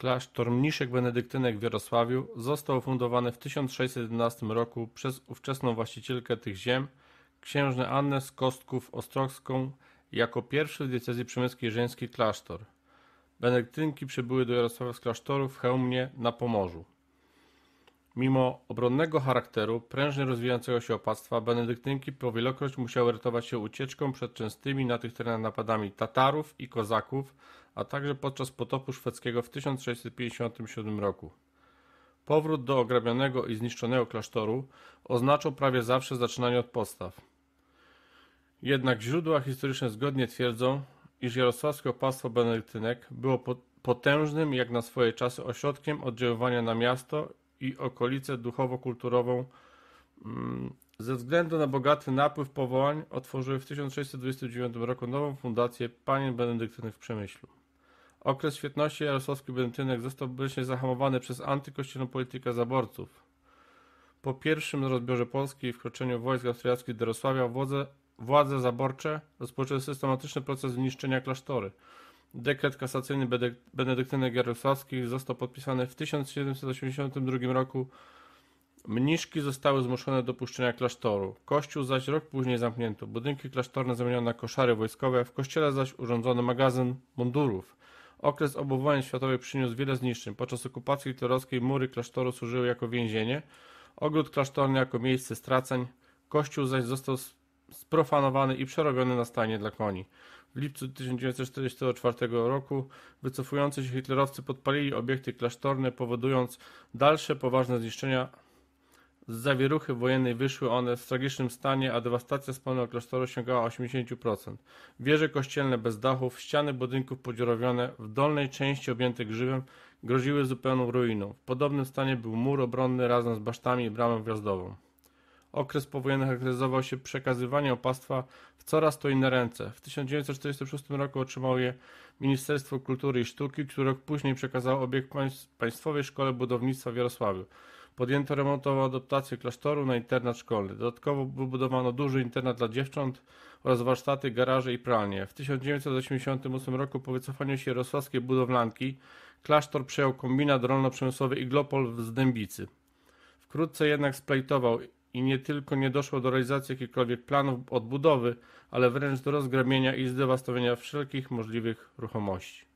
Klasztor mniszek benedyktynek w Jarosławiu został fundowany w 1611 roku przez ówczesną właścicielkę tych ziem, księżnę Annę z Kostków-Ostrowską, jako pierwszy w diecezji przemyskiej żeński klasztor. Benedyktynki przybyły do Jarosławia z klasztoru w Chełmnie na Pomorzu. Mimo obronnego charakteru prężnie rozwijającego się opactwa, benedyktynki po wielokroć musiały ratować się ucieczką przed częstymi na tych terenach napadami Tatarów i Kozaków, a także podczas potopu szwedzkiego w 1657 roku. Powrót do ograbionego i zniszczonego klasztoru oznaczał prawie zawsze zaczynanie od podstaw. Jednak źródła historyczne zgodnie twierdzą, iż jarosławskie opactwo benedyktynek było potężnym jak na swoje czasy ośrodkiem oddziaływania na miasto i okolicę duchowo-kulturową mm, ze względu na bogaty napływ powołań otworzyły w 1629 roku nową fundację Panien Benedyktynek w Przemyślu. Okres świetności jarosławskich benedyktynek został bycznie zahamowany przez antykościelną politykę zaborców. Po pierwszym rozbiorze Polski i wkroczeniu wojsk austriackich do Jarosławia władze, władze zaborcze rozpoczęły systematyczny proces zniszczenia klasztory – Dekret kasacyjny Benedyktyny Jarosławskich został podpisany w 1782 roku. Mniszki zostały zmuszone do opuszczenia klasztoru. Kościół zaś rok później zamknięto. Budynki klasztorne zamieniono na koszary wojskowe, w kościele zaś urządzono magazyn mundurów. Okres obowiązywania światowych przyniósł wiele zniszczeń. Podczas okupacji hitlerowskiej mury klasztoru służyły jako więzienie, ogród klasztorny jako miejsce stracań. Kościół zaś został sprofanowany i przerobiony na stanie dla koni. W lipcu 1944 roku wycofujący się hitlerowcy podpalili obiekty klasztorne, powodując dalsze poważne zniszczenia. Z zawieruchy wojennej wyszły one w tragicznym stanie, a dewastacja spalonego klasztoru sięgała 80%. Wieże kościelne bez dachów, ściany budynków podziurowione, w dolnej części objęte grzywem, groziły zupełną ruiną. W podobnym stanie był mur obronny razem z basztami i bramą wjazdową. Okres powojenny charakteryzował się przekazywaniem opactwa w coraz to inne ręce. W 1946 roku otrzymało je Ministerstwo Kultury i Sztuki, które rok później przekazało obiekt Państwowej Szkole Budownictwa w Jarosławiu. Podjęto remontową adaptację klasztoru na internat szkolny. Dodatkowo wybudowano duży internat dla dziewcząt oraz warsztaty, garaże i pralnie. W 1988 roku po wycofaniu się jarosławskiej budowlanki klasztor przejął kombinat rolno-przemysłowy Iglopol w Zdębicy. Wkrótce jednak splejtował i nie tylko nie doszło do realizacji jakichkolwiek planów odbudowy, ale wręcz do rozgrabienia i zdewastowania wszelkich możliwych ruchomości.